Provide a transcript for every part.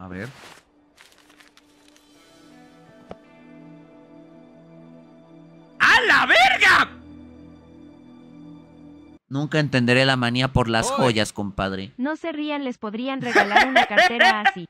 A ver. ¡A la verga! Nunca entenderé la manía por las joyas, compadre. No se rían, les podrían regalar una cartera así.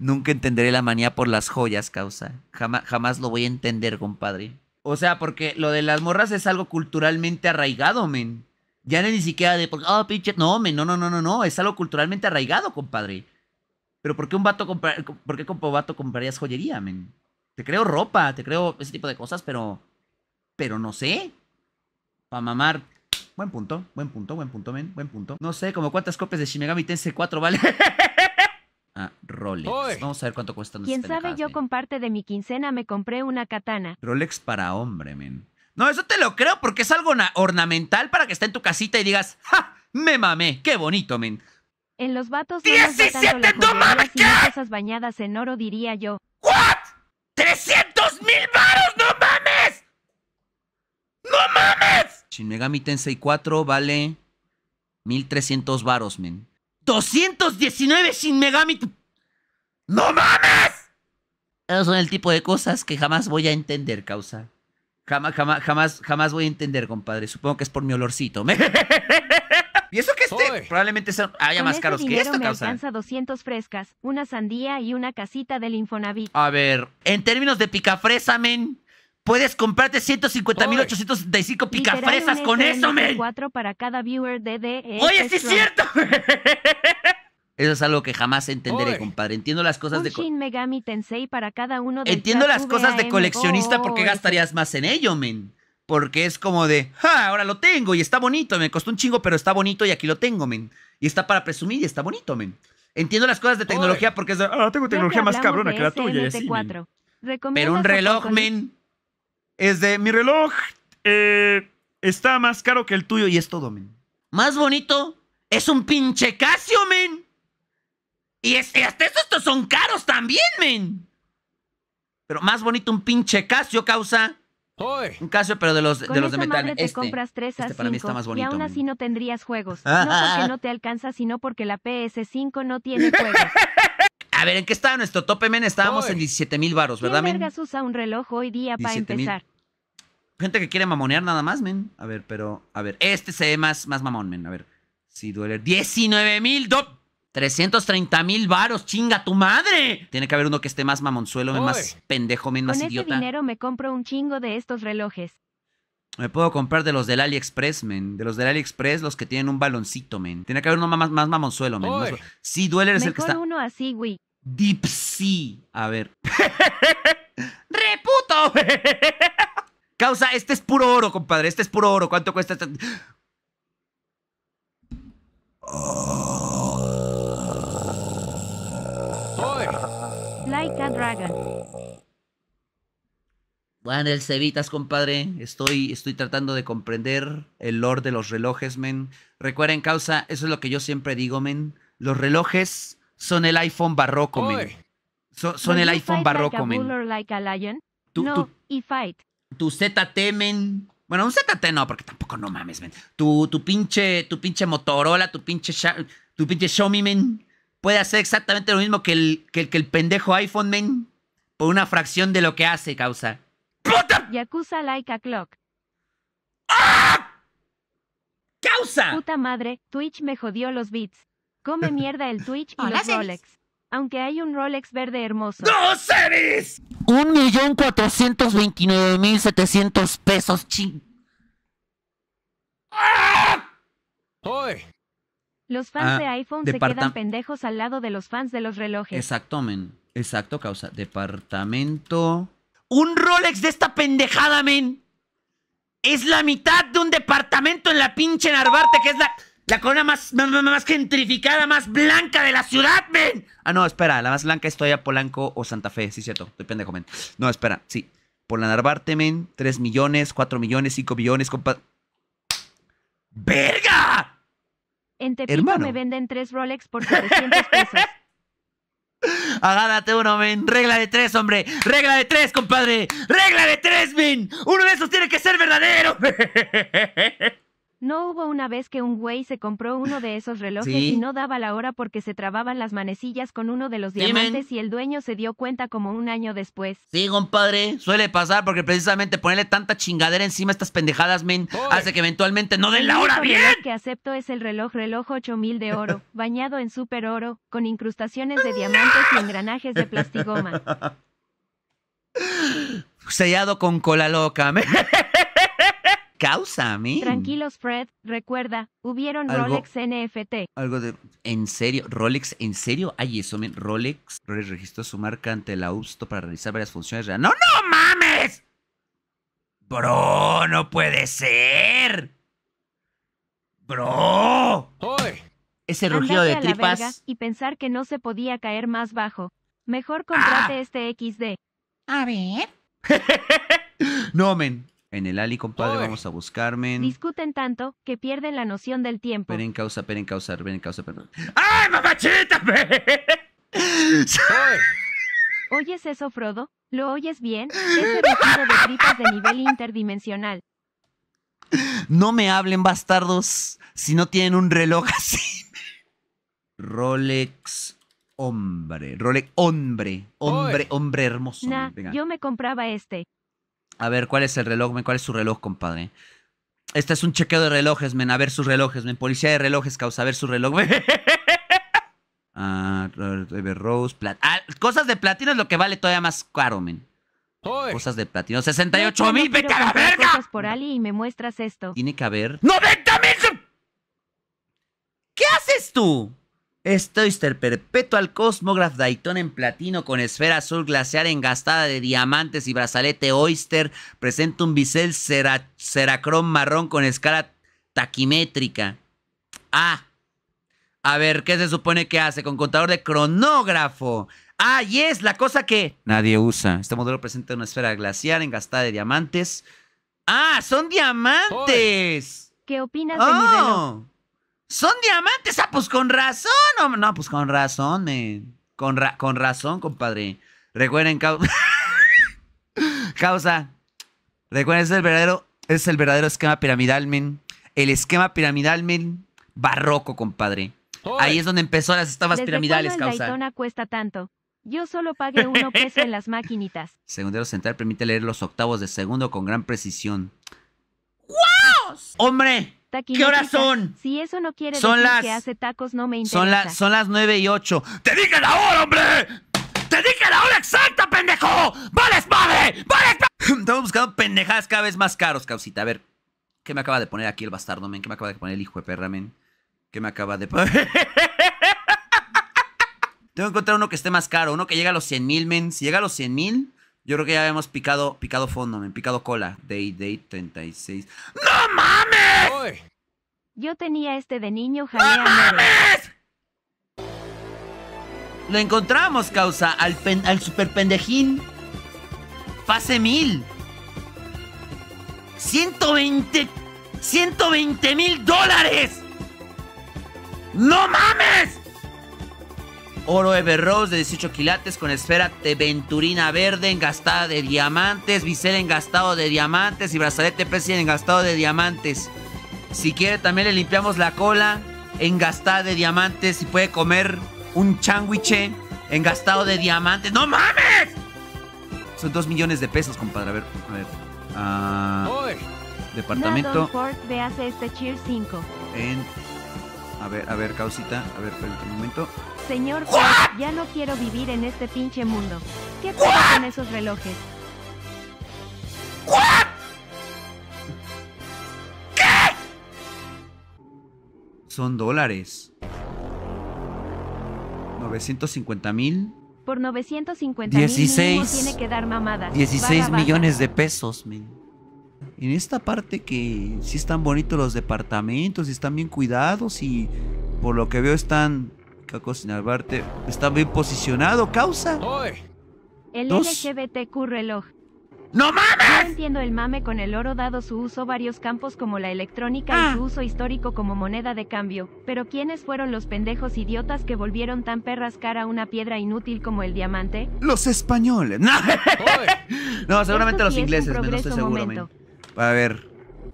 Nunca entenderé la manía por las joyas, causa. Jamás, jamás lo voy a entender, compadre. O sea, porque lo de las morras es algo culturalmente arraigado, men. Ya ni siquiera de, oh, pinche, no, men, no, no, no, no, no, es algo culturalmente arraigado, compadre. Pero ¿por qué un vato comprar, por qué como vato comprarías joyería, men? Te creo ropa, te creo ese tipo de cosas, pero pero no sé. Para mamar. Buen punto, buen punto, buen punto, men, buen punto. No sé, como cuántas copias de Shimegami Tense 4 vale. ah, Rolex. Vamos a ver cuánto cuesta Quién sabe, yo con parte de mi quincena me compré una katana. Rolex para hombre, men. No, eso te lo creo porque es algo ornamental para que esté en tu casita y digas, ¡ja! Me mamé, qué bonito, men. En los vatos no no mames, ¿qué? bañadas en oro, diría yo. ¿What? ¡300 mil varos! ¡No mames! ¡No mames! Shin Megami Tensei 4 vale 1300 varos, men. ¡219 Shin Megami! ¡No mames! Esos son el tipo de cosas que jamás voy a entender, causa. Jamás, jamás, jamás, jamás voy a entender, compadre. Supongo que es por mi olorcito. Y eso que este probablemente sea, haya más caros que esto, me alcanza 200 frescas, una sandía y una casita del Infonavit. A ver, en términos de picafresa, men, puedes comprarte 150.875 picafresas con eso, men. Cuatro para cada viewer de DE Oye, sí es cierto. Eso es algo que jamás entenderé, Oy. compadre. Entiendo las cosas de Shin Megami Tensei para cada uno de Entiendo las cosas de coleccionista porque gastarías más en ello, men porque es como de, ¡ja! Ahora lo tengo y está bonito, me costó un chingo, pero está bonito y aquí lo tengo, men. Y está para presumir y está bonito, men. Entiendo las cosas de tecnología porque es de, ah, tengo tecnología más cabrona que la tuya. Así, Pero un reloj, men, es de, mi reloj eh, está más caro que el tuyo y es todo, men. Más bonito es un pinche Casio, men. Y, hasta estos son caros también, men. Pero más bonito un pinche Casio causa un caso, pero de los de, los de metal. Este, te compras tres este a para mí está más bonito. Y aún así no tendrías juegos. Ah, no ah, porque ah. no te alcanza, sino porque la PS5 no tiene juegos. A ver, ¿en qué estaba nuestro tope, men? Estábamos en 17 mil varos, ¿verdad, men? vergas usa un reloj hoy día para empezar? Gente que quiere mamonear nada más, men. A ver, pero... A ver, este se ve más, más mamón, men. A ver. Si duele. 19 mil... do- 330 mil varos, chinga tu madre. Tiene que haber uno que esté más mamonzuelo, más pendejo, más idiota. Con ese dinero me compro un chingo de estos relojes. Me puedo comprar de los del AliExpress, men. De los del AliExpress, los que tienen un baloncito, men. Tiene que haber uno más, más mamonzuelo, men. Sí, Dueler es el que está. uno así, güey. Dipsy. A ver. ¡Reputo! Causa, este es puro oro, compadre. Este es puro oro. ¿Cuánto cuesta este? Bueno, el Cevitas, compadre. Estoy, estoy tratando de comprender el lore de los relojes, men. Recuerden, causa, eso es lo que yo siempre digo, men. Los relojes son el iPhone barroco, men. son el iPhone barroco, men. tu, ZT, men. Bueno, un ZT no, porque tampoco no mames, men. Tu, tu pinche, tu pinche Motorola, tu pinche, tu pinche Xiaomi, men puede hacer exactamente lo mismo que el, que el, que el pendejo iPhone, men, por una fracción de lo que hace, causa. ¡Puta! Yakuza like a clock. ¡Ah! ¡Causa! Puta madre, Twitch me jodió los bits. Come mierda el Twitch y los Rolex. Aunque hay un Rolex verde hermoso. ¡No, series Un millón cuatrocientos veintinueve mil setecientos pesos, ching. ¡Ah! Los fans ah, de iPhone se quedan pendejos al lado de los fans de los relojes. Exacto, men. Exacto, causa. Departamento. Un Rolex de esta pendejada, men. Es la mitad de un departamento en la pinche Narvarte, que es la, la corona más, más, gentrificada, más blanca de la ciudad, men. Ah, no, espera. La más blanca es todavía Polanco o Santa Fe. Sí, cierto. Depende, pendejo, men. No, espera. Sí. Por la Narvarte, men. 3 millones, 4 millones, 5 millones, compa... ¡Verga! En Tepito hermano. me venden tres Rolex por 700 pesos. Agárrate uno, Ben. Regla de tres, hombre. Regla de tres, compadre. Regla de tres, Ben. Uno de esos tiene que ser verdadero. No hubo una vez que un güey se compró uno de esos relojes y no daba la hora porque se trababan las manecillas con uno de los diamantes y el dueño se dio cuenta como un año después. Sí, compadre, suele pasar porque precisamente ponerle tanta chingadera encima a estas pendejadas, men, hace que eventualmente no den la hora bien. El que acepto es el reloj reloj 8000 de oro, bañado en super oro, con incrustaciones de diamantes y engranajes de plastigoma. Sellado con cola loca, men causa a mí. Tranquilos, Fred. Recuerda, hubieron Rolex NFT. Algo de. ¿En serio? ¿Rolex? ¿En serio? Ay, eso, men. Rolex. Rolex registró su marca ante la USTO para realizar varias funciones. ¡No, no mames! ¡Bro! ¡No puede ser! ¡Bro! Ese rugido de tripas. y pensar que no se podía caer más bajo. Mejor contrate ah. este XD. A ver. no, men. En el Ali, compadre, vamos a buscarme. Discuten tanto que pierden la noción del tiempo. Peren causa, peren causa, peren causa, perdón. ¡Ay, mamachita! ¿Oyes eso, Frodo? ¿Lo oyes bien? Es vestido de tripas de nivel interdimensional. No me hablen, bastardos, si no tienen un reloj así. Rolex hombre. Rolex hombre. Hombre, hombre hermoso. yo me compraba este. A ver, ¿cuál es el reloj, men? ¿Cuál es su reloj, compadre? Este es un chequeo de relojes, men. A ver sus relojes, men. Policía de relojes, causa. A ver su reloj, men. Ah, Rose, ah, cosas de platino es lo que vale todavía más caro, men. Cosas de platino. 68 mil, vete a la verga. por Ali y me muestras esto. Tiene que haber. ¡90 mil! ¿Qué haces tú? Oyster Perpetual Cosmograph Dayton en platino con esfera azul glaciar engastada de diamantes y brazalete Oyster. Presenta un bisel cera, marrón con escala taquimétrica. Ah, a ver, ¿qué se supone que hace? Con contador de cronógrafo. Ah, y es la cosa que nadie usa. Este modelo presenta una esfera glaciar engastada de diamantes. Ah, son diamantes. ¿Qué opinas de mi no! ¡Oh! Son diamantes. Ah, pues con razón. No, pues con razón, men. Con, con razón, compadre. Recuerden, causa. causa. Recuerden, es el verdadero, es el verdadero esquema piramidal, men. El esquema piramidal, men. Barroco, compadre. Ahí es donde empezó las estafas piramidales, causa. La cuesta tanto? Yo solo pagué uno peso en las maquinitas. Segundero Central permite leer los octavos de segundo con gran precisión. ¡Wow! ¡Hombre! ¿Qué horas son? Si eso no quiere son decir las... que hace tacos, no me interesa. Son, son las 9 y 8. ¡Te dije la hora, hombre! ¡Te dije la hora exacta, pendejo! ¡Vales madre! ¡Vales madre! Estamos buscando pendejadas cada vez más caros, causita. A ver, ¿qué me acaba de poner aquí el bastardo, men? ¿Qué me acaba de poner el hijo de perra, men? ¿Qué me acaba de poner? Tengo que encontrar uno que esté más caro, uno que llegue a los 100 mil, men. Si llega a los 100 mil, yo creo que ya habíamos picado, picado fondo, men. Picado cola. Day, day 36. ¡No yo tenía este de niño jalea. ¡Mames! Lo encontramos, causa, al, al super pendejín. Fase 1000 120. 120 mil dólares. ¡No mames! Oro Ever Rose de 18 quilates con esfera de venturina verde engastada de diamantes, bisel engastado de diamantes y brazalete presi engastado de diamantes. Si quiere, también le limpiamos la cola engastada de diamantes. Y puede comer un changuiche engastado de diamantes. ¡No mames! Son dos millones de pesos, compadre. A ver, a ver. Ah, departamento. Este en... A ver, a ver, causita. A ver, espera un momento. Señor, ya no quiero vivir en este pinche mundo. ¿Qué pasa con esos relojes? ¿What? son dólares. 950 mil. Por 950 mil tiene que dar mamadas. 16 millones de pesos, men. En esta parte que sí están bonitos los departamentos y están bien cuidados y por lo que veo están... Caco Albarte está bien posicionado, causa. El LGBTQ reloj. ¡No mames! No entiendo el mame con el oro dado su uso varios campos como la electrónica y ah. su uso histórico como moneda de cambio, pero ¿quiénes fueron los pendejos idiotas que volvieron tan perras cara una piedra inútil como el diamante? Los españoles. No, seguramente los ingleses, no estoy seguro. A ver.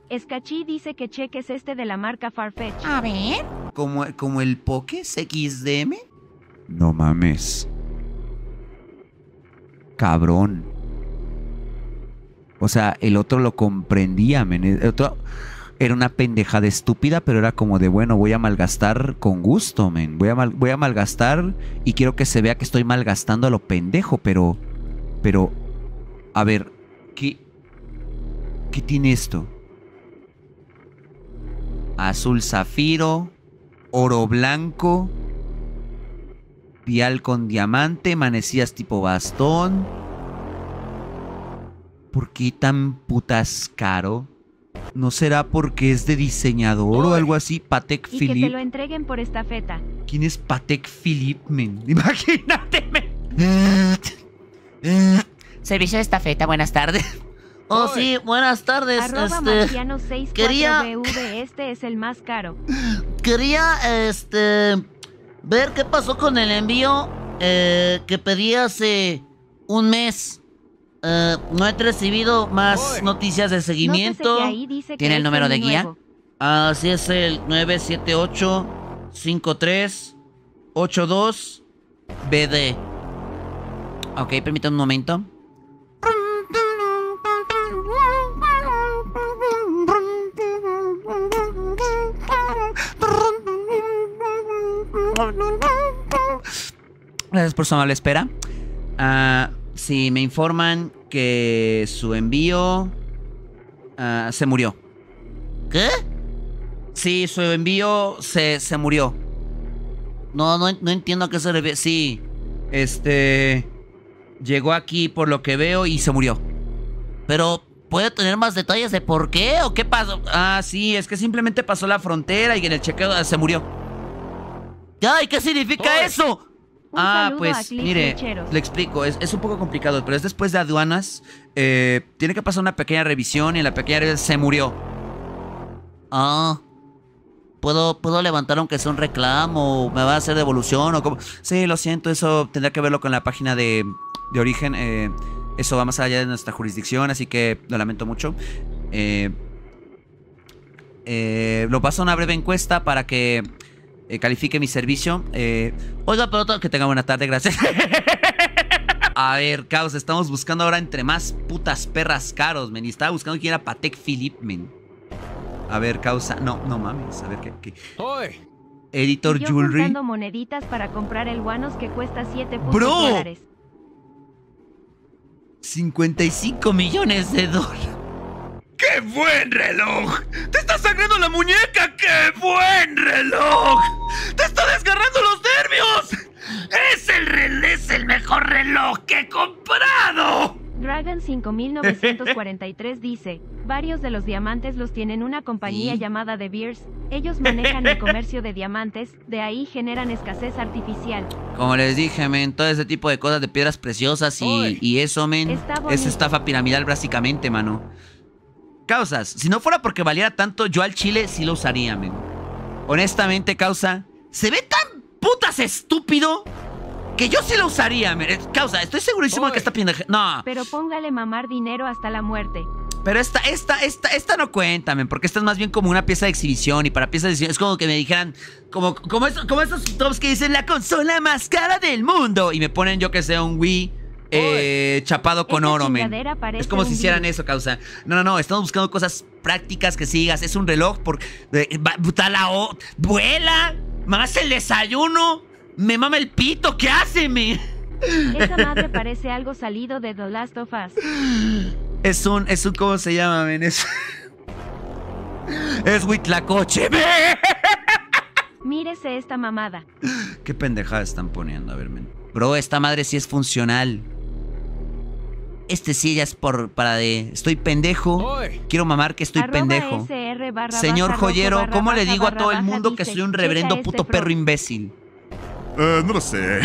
Escachí dice que cheques este de la marca Farfetch. A ver. ¿Como, como el Poké XDM? No mames. Cabrón. O sea, el otro lo comprendía, men. otro era una pendejada estúpida, pero era como de, bueno, voy a malgastar con gusto, men. Voy a, voy a malgastar y quiero que se vea que estoy malgastando a lo pendejo, pero... Pero... A ver, ¿qué... ¿Qué tiene esto? Azul zafiro, oro blanco, pial con diamante, manecillas tipo bastón ¿Por qué tan putas caro? ¿No será porque es de diseñador o algo así? Patek Que te lo entreguen por estafeta. ¿Quién es Patek Philippe, Imagínate, Servicio de estafeta, buenas tardes. Oh, sí, buenas tardes. este, quería. este es el más caro. Quería, este. Ver qué pasó con el envío eh, que pedí hace un mes. Eh, no he recibido más noticias de seguimiento. ¿Tiene el número de guía? Así es el 978-5382-BD. Ok, permítame un momento. Gracias por su amable espera. Uh, Sí, me informan que su envío ah, se murió. ¿Qué? Sí, su envío se, se murió. No, no, entiendo a qué se refiere. Sí, este... Llegó aquí por lo que veo y se murió. Pero, ¿puede tener más detalles de por qué o qué pasó? Ah, sí, es que simplemente pasó la frontera y en el chequeo ah, se murió. ¡Ay, qué significa eso! ah, pues mire, le explico, es, un poco complicado, pero es después de aduanas, eh, tiene que pasar una pequeña revisión y en la pequeña revisión se murió. Ah, ¿puedo, ¿puedo levantar aunque sea un reclamo? ¿Me va a hacer devolución? o como. Sí, lo siento, eso tendrá que verlo con la página de, de origen. Eh, eso va más allá de nuestra jurisdicción, así que lo lamento mucho. Eh, eh, lo paso a una breve encuesta para que eh, califique mi servicio. Eh, oiga, pronto, que tenga buena tarde, gracias. A ver, caos, estamos buscando ahora entre más putas perras caros, men. Y estaba buscando quién era Patek Philip, men. A ver, causa. Ah, no, no mames. A ver, ¿qué? qué? Editor Jewelry. moneditas para comprar el guanos que cuesta 7 ¡Bro! 55 millones de dólares. ¡Qué buen reloj! ¡Te está sangrando la muñeca! ¡Qué buen reloj! ¡Te está desgarrando los nervios! ¡Es el el mejor reloj que he comprado! Dragon 5943 dice, varios de los diamantes los tienen una compañía llamada The Beers. Ellos manejan el comercio de diamantes, de ahí generan escasez artificial. Como les dije, men, todo ese tipo de cosas de piedras preciosas y, y eso, men, es estafa piramidal básicamente, mano. Causas, si no fuera porque valiera tanto, yo al chile sí lo usaría, men. Honestamente, causa, se ve tan putas estúpido que yo sí lo usaría. Eh, causa, estoy segurísimo de que está pendeja. No. Pero póngale mamar dinero hasta la muerte. Pero esta, esta, esta, esta no cuéntame, porque esta es más bien como una pieza de exhibición y para piezas de exhibición es como que me dijeran, como, como, como esos tops que dicen la consola más cara del mundo y me ponen, yo que sea un Wii eh, chapado con oro, men. Es como si hicieran eso, causa. No, no, no, estamos buscando cosas prácticas que sigas. Es un reloj porque ¡Puta la o, ¡Vuela! más el desayuno! ¡Me mama el pito! ¿Qué hace, men? Esa madre parece algo salido de The Es un... Es ¿Cómo se llama, men? Es... Es Huitlacoche, coche Mírese esta mamada. ¿Qué pendejada están poniendo? A ver, men. Bro, esta madre sí es funcional. Este sí ya es por, para de estoy pendejo. Quiero mamar que estoy pendejo. Señor joyero, ¿cómo le digo a todo el mundo que soy un reverendo puto este perro imbécil? Eh, no lo sé.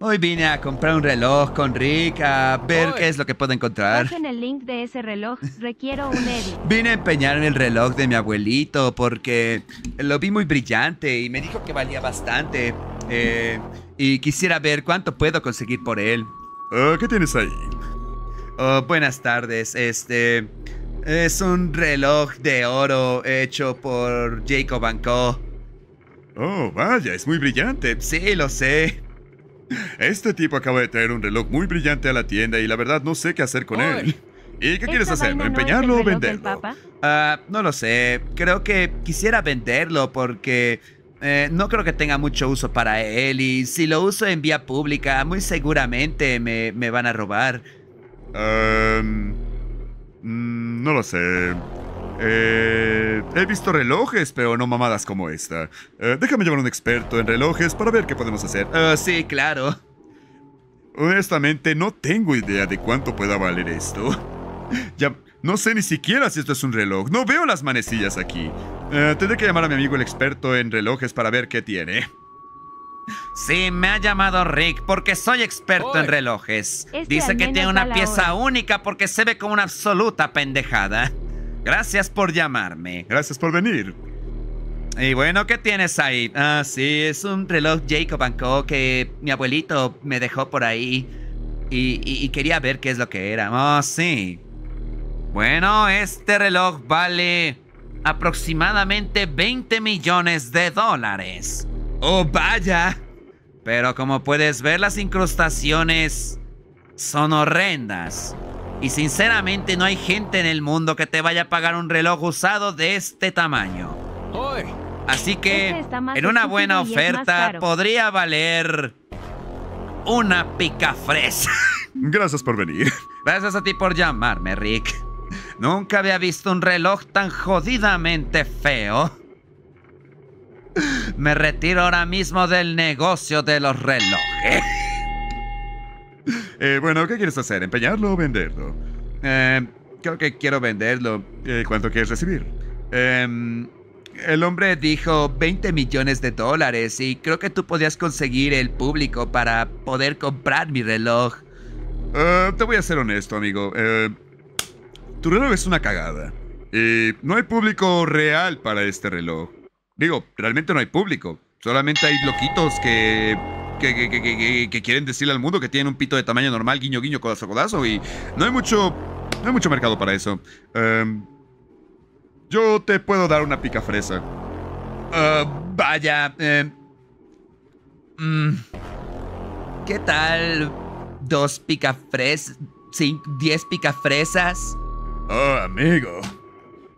Hoy vine a comprar un reloj con Rick a ver qué es lo que puedo encontrar. En el link de ese reloj, requiero un edit. Vine a empeñar en el reloj de mi abuelito porque lo vi muy brillante y me dijo que valía bastante. Eh, y quisiera ver cuánto puedo conseguir por él. Eh, ¿Qué tienes ahí? Oh, buenas tardes. Este es un reloj de oro hecho por Jacob Co. Oh, vaya, es muy brillante. Sí, lo sé. Este tipo acaba de traer un reloj muy brillante a la tienda y la verdad no sé qué hacer con él. ¿Y qué quieres hacer? ¿Empeñarlo o venderlo? Ah, no lo sé. Creo que quisiera venderlo porque eh, no creo que tenga mucho uso para él y si lo uso en vía pública, muy seguramente me van a robar. Em, mm, no lo sé. Eh, he visto relojes, pero no mamadas como esta. Eh, déjame llamar a un experto en relojes para ver qué podemos hacer. Ah, sí, claro. Honestamente, no tengo idea de cuánto pueda valer esto. ya, no sé ni siquiera si esto es un reloj. No veo las manecillas aquí. Eh, tendré que llamar a mi amigo el experto en relojes para ver qué tiene. Sí, me ha llamado Rick porque soy experto en relojes. Dice que tiene una pieza única porque se ve como una absoluta pendejada. Gracias por llamarme. Gracias por venir. Y bueno, ¿qué tienes ahí? Ah, sí, es un reloj Jacob Co. que mi abuelito me dejó por ahí. Y, quería ver qué es lo que era. Oh, sí. Bueno, este reloj vale aproximadamente 20 millones de dólares. ¡Oh, vaya! Pero como puedes ver, las incrustaciones son horrendas. Y sinceramente no hay gente en el mundo que te vaya a pagar un reloj usado de este tamaño. Así que en una buena oferta podría valer una pica fresa. Gracias por venir. Gracias a ti por llamarme, Rick. Nunca había visto un reloj tan jodidamente feo. Me retiro ahora mismo del negocio de los relojes. Eh, bueno, ¿qué quieres hacer? ¿Empeñarlo o venderlo? Eh, creo que quiero venderlo. Eh, ¿Cuánto quieres recibir? Em, el hombre dijo 20 millones de dólares y creo que tú podías conseguir el público para poder comprar mi reloj. te voy a ser honesto, amigo. tu reloj es una cagada. Y no hay público real para este reloj. Digo, realmente no hay público. Solamente hay loquitos que que, quieren decirle al mundo que tienen un pito de tamaño normal, guiño, guiño, codazo, codazo. Y no hay mucho, no hay mucho mercado para eso. Em, yo te puedo dar una pica fresa. Ah, vaya. Em, mm, ¿Qué tal dos picafresas? ¿Diez picafresas? Oh, amigo.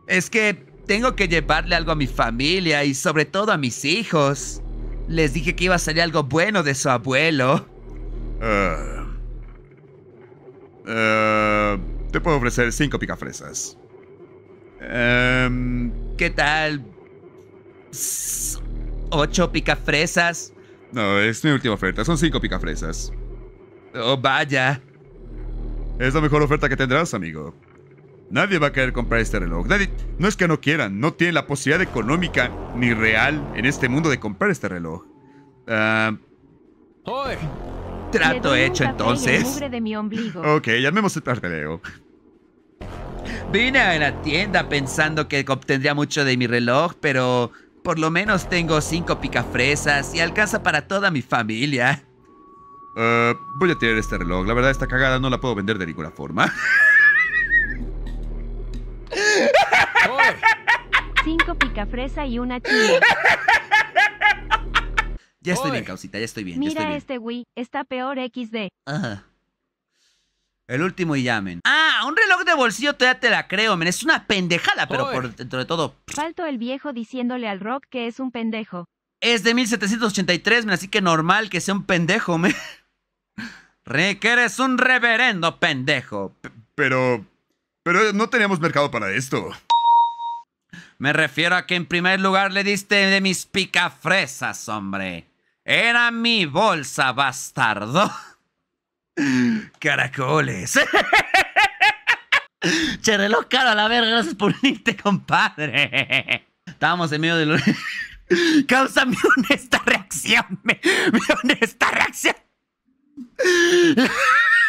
Es que tengo que llevarle algo a mi familia y sobre todo a mis hijos. Les dije que iba a salir algo bueno de su abuelo. Eh, eh, te puedo ofrecer cinco picafresas. Em, ¿Qué tal? ¿Ocho picafresas? No, es mi última oferta. Son cinco picafresas. Oh, vaya. Es la mejor oferta que tendrás, amigo. Nadie va a querer comprar este reloj. Nadie, no es que no quieran, no tienen la posibilidad económica ni real en este mundo de comprar este reloj. Ah, Trato hecho entonces. ok, llamemos el reloj. Vine a la tienda pensando que obtendría mucho de mi reloj, pero por lo menos tengo cinco picafresas y alcanza para toda mi familia. Ah, voy a tirar este reloj. La verdad, esta cagada no la puedo vender de ninguna forma. fresa y una chile. Ya estoy bien, causita, ya estoy bien. Mira este Wii, está peor XD. El último y llamen. Ah, un reloj de bolsillo todavía te la creo, men. Es una pendejada, pero por dentro de todo. Falto el viejo diciéndole al rock que es un pendejo. Es de 1783, men, así que normal que sea un pendejo, men. Rick, eres un reverendo pendejo. pero. Pero no teníamos mercado para esto. Me refiero a que en primer lugar le diste de mis picafresas, hombre. Era mi bolsa, bastardo. Caracoles. che, reloj caro a la verga, gracias por unirte, compadre. Estábamos en medio de lo... Causa mi honesta reacción, mi, honesta reacción.